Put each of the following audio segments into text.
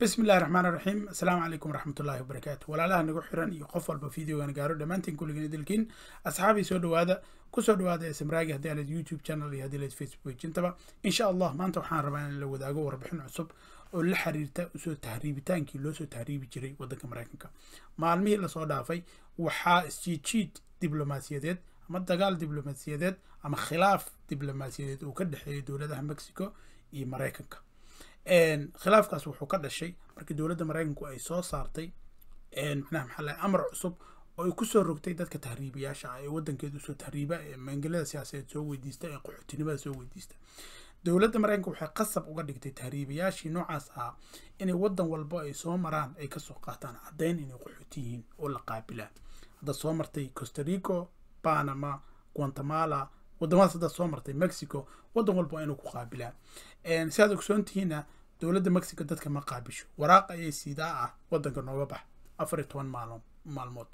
bismi illahi raxmaan raxiim asalaamu calaykum waraxmatullahi wabarakaatu walaalaha nagu xiran iyo qof walba videogan gaaro dhammaantiin kulligeen idilkiin asxaabii soo dhowaada kusoo dhowaada smraagi haddii aleed youtube channel iyo haddii aleed facebook page insha allah maanta waxaan rabaa in la wadaago warbixin cusub oo la xiriirta soo tahriibitaankii loo soo tahriibi jiray waddanka maraykanka maalmihii lasoo dhaafay waxaa isjiijiid diblomaasiyadeed ama dagaal diblomaasiyadeed ama khilaaf diblomaasiyadeed uu ka dhexeeyay dowladaha mexico iyo maraykanka khilaafkaas wuxuu ka dhashay markii dowladda maraykanku ay soo saartay micnaha maxaa amar cusub oo ay kusoo rogtay dadka tahriibayaasha ah ee wadankeeda usoo tahriiba ee maangalada siyaasadeed soo weydiista ee qaxootinimada soo weydiista dowladda maraykanka waxay qasab uga dhigtay tahriibayaashii noocaas ahaa inay wadan walbo ay soo maraan ay kasoo qaataan caddayn inay qaxooti yihiin oo la qaabilaa hadda soo martay costarico banama guatemala wadamadaas hadda soo martay mexico wadan walbo inuu ku qaabilaa si aad dowladda mexico dadka ma qaabisho waraaq ayay siidaa ah wadanka nooga bax afar iyo toban maalmo maalmood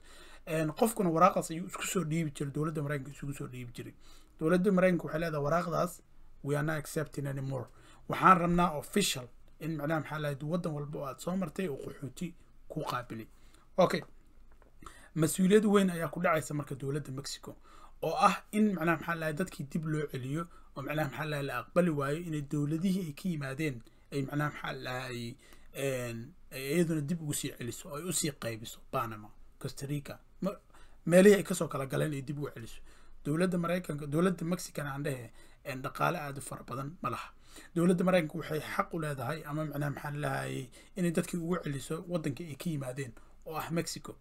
qofkuna waraaqaas ayuu isku soo dhiibi jiray dowladda maraykanka isugu soo dhiibi jiray dowladda maraykanka waxay leedahay waraaqdaas we are not accepting anymore waxaan rabnaa official in macnaha maxaa lahayd waddan walba oo aad soo martay oo qaxooti ku qaabilay okay mas-uuliyad weyn ayaa ku dhacaysa marka dowladda mexico oo ah in macnaha maxaa lahayd dadkii dib loo celiyo oo macnaha maxaa lahayd la aqbali waayo inay dowladihii ay ka yimaadeen ay macnaha maxaa ladhahay iyaduna dib ugu sii celiso ay usii qaybiso panama costarica meelihii ay kasoo kala galeen ay dib ugu celiso dowladda maraykanka dowladda mexican aan dhehe dhaqaale aada u fara badan ma laha dowladda maraykanka waxay xaq u leedahay ama macnaha maxaa lalahaayey inay dadkii ugu celiso waddankii ay ka yimaadeen oo ah mexico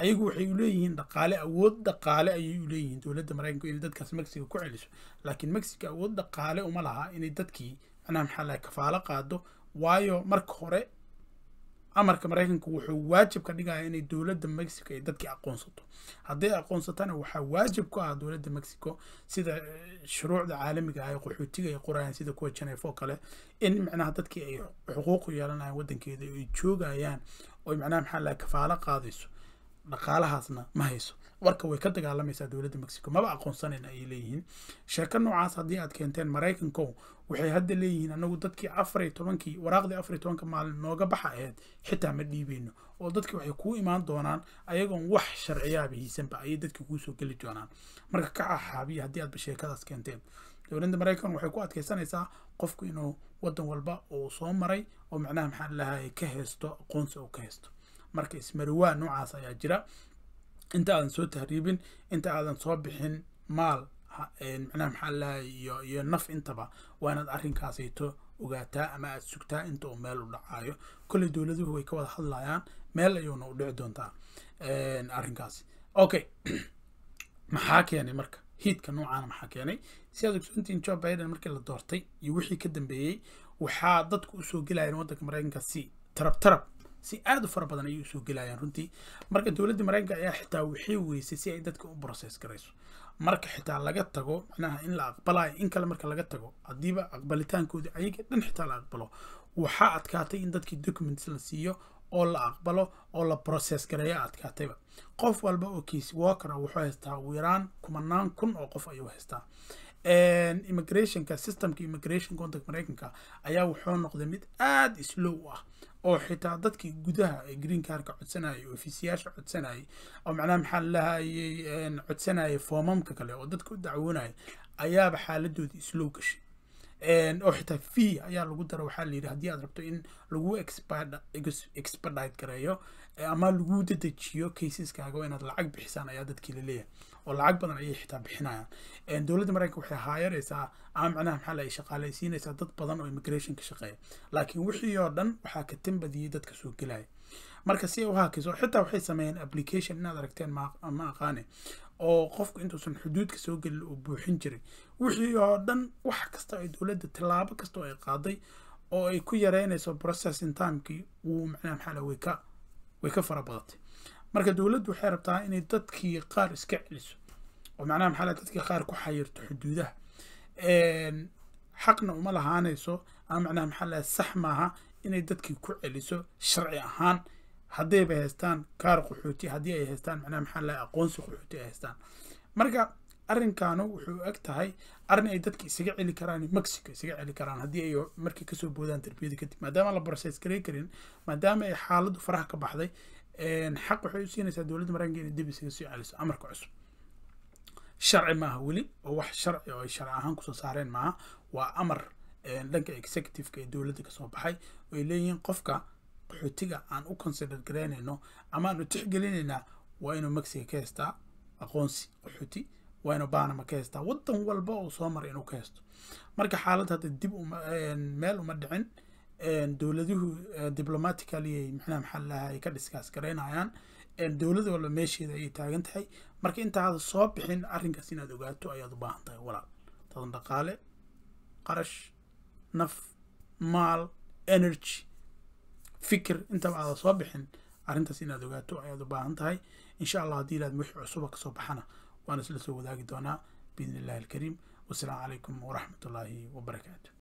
ayagu waxay u leeyihiin dhaqaale awood dhaqaale ayay u leeyihiin dowladda maraykanku inay dadkaas mexico ku celiso laakiin mexico awood dhaqaale uma laha inay dadkii inaan maxaa kafaalo qaado waayo marka hore amarka maraykanka wuxuu waajib ka dhigaya inay dowladda mexico ay dadkii aqoonsato hadday aqoonsatana waxaa waajib ku ah dowladda mexico sida eh, shuruucda caalamiga ah ee qaxootiga ay qorayaan sida kuwa janeef kale in macnaha dadkii ay xuquuqu yeelanayan waddankeeda ay joogayaan oy macnaha maxaa lahay kafaalo qaadayso dhaqaalahaasna ma hayso warka way ka dagaalamaysaa dowladda mexico maba aqoonsanayna ay leeyihiin sheeko noocaas haddii aad keenteen maraykankow waxay hadda leeyihiin anagu dadkii afar iyo tobankii waraaqdii afar iyo tobanka maalin nooga baxa ahayd xitaa ma dhiibeyno oo dadki waxay kuu imaan doonaan ayagoon wax sharciyaaba hiisanba ayay dadkii kuu soo geli doonaan marka ka axaabiya haddii aadba sheekadaas keenteen dowladda maraykan waxay ku adkaysanaysaa qofku inuu waddan walba oo soo maray oo macnaha maxaa lahaa ka heesto aqoonsi oo ka heesto marka ismariwaa noocaas ayaa jira inta aadan soo tahriibin inta aadan soo bixin maal micnaha maxaa lahay iyo iyo naf intaba waa inaad arrinkaasayto ogaataa ama aad sugtaa inta uu meel u dhacaayo kolley dowladuhu way ka wada hadlayaan meel ayuuna u dhici doontaa arrinkaasi okay maxaa keenay marka hiidka noocaana maxaa keenay siaad ogsoontiin jo biden markii la doortay iyo wixii ka dambeeyey waxaa dadku usoo gelayeen waddanka maraykanka si tarab tarab si aad u fara badan ayay usoo gelayaan runtii marka dowladda maraykanka ayaa xitaa waxay weysay si ay dadka u brocess garayso marka xitaa laga tago macnaha in la aqbalayo in kale marka laga tago haddiiba aqbalitaankooda ayaga dhan xitaa la aqbalo waxaa adkaatay in dadkii documents la siiyo oo la aqbalo oo la brocess gareeyo adkaatayba qof walba oo kiis walker wuxuu haystaa ugu kumanaan kun oo qof ayuu haystaa immigrationka systemka immigration contact maraykanka ayaa wuxuu noqday mid aada islow ah oo xitaa dadkii gudaha ee green carka codsanayay ofisyaasha codsanayay oo macnaha maxaa lahayay codsanayay foomamka kale oo dadka u dacwoonaya ayaaba xaaladoodii islow gashay oo xitaa fee ayaa lagu dara waxaa la yidhi haddii aad rabto in lagu expedite gareeyo ama lagu dedejiyo kaysaskaaga waa inaad lacag bixisaan ayaa dadkii laleeyahay oo lacag badan ayay xitaa bixinayaan dowladda mareykanka waxay haayaraysaa ama micnaha maxaa la shaqaalaysiinaysaa dad badan oo immigration ka shaqeeya laakiin wixii oo dhan waxaa ka tanbadiyey dadka soo gelaya marka si u haakiso xitaa waxay sameeyeen application inaad aragteen ma aqaane oo qofku intuusan xuduudka soo gelin uu buuxin jiray wixii oo dhan wax kasta ay dowladda tilaabo kasta oo ay qaaday oo ay ku yareynayso processing timekii wuu micnaha maxaa la way ka way ka fara badantay marka dowladdu waxay rabtaa inay dadkii qaar iska celiso oo macnaha maxaa dadkii qaar ku xayirto xuduudaha xaqna uma lahaanayso ama macnaha maxaa laha sax maaha inay dadkii ku celiso sharci ahaan haddayba haystaan kaar qaxooti haddii ay haystaan macnaha maxaa laha aqoonsi qaxooti ay haystaan marka arrinkaanu wuxuu eg tahay arrin ay dadka isaga celi karaan mexico isaga celi karaan haddii ay markii kasoo boodaan darbiyada kadib maadaama la broses garey karin maadaama ay xaaladdu faraha ka baxday xaq waxay u siinaysaa dowladda maraykanka inay dib isaga soo celiso amarka cusub sharci maaha weli oo wax sharci oo ay sharci ahaan kusoo saareen maaha waa amar dhanka executiveka ee dowladda kasoo baxay oo ay leeyihiin qofka qaxootiga aan u consider garaynayno ama aan u tixgelinayna waa inuu mexico ka haystaa aqoonsi qaxooti waa inu banama ka haystaa wadan walba oo soo mara inuu ka haysto marka xaalad hadda dib meel uma dhicin dowladuhu diblomatically mxna maxaa lahaa ay ka dhiskaas garaynayaan dowlad walba meesheeda ayay taagan tahay marka intaada soo bixin arrinkaas inaad ogaato ayaad u baahan tahay walaal tadan dhaqaale qarash naf maal energy fikir intaba aada soo bixin arrintaas inaad ogaato ayaad u baahan tahay insha allah haddii ilaad wixii cusuba kasoo baxana waan isla soo wadaagi doonaa biidni illahi alkariim wasalaamu calaykum waraxmat ullaahi wabarakaatu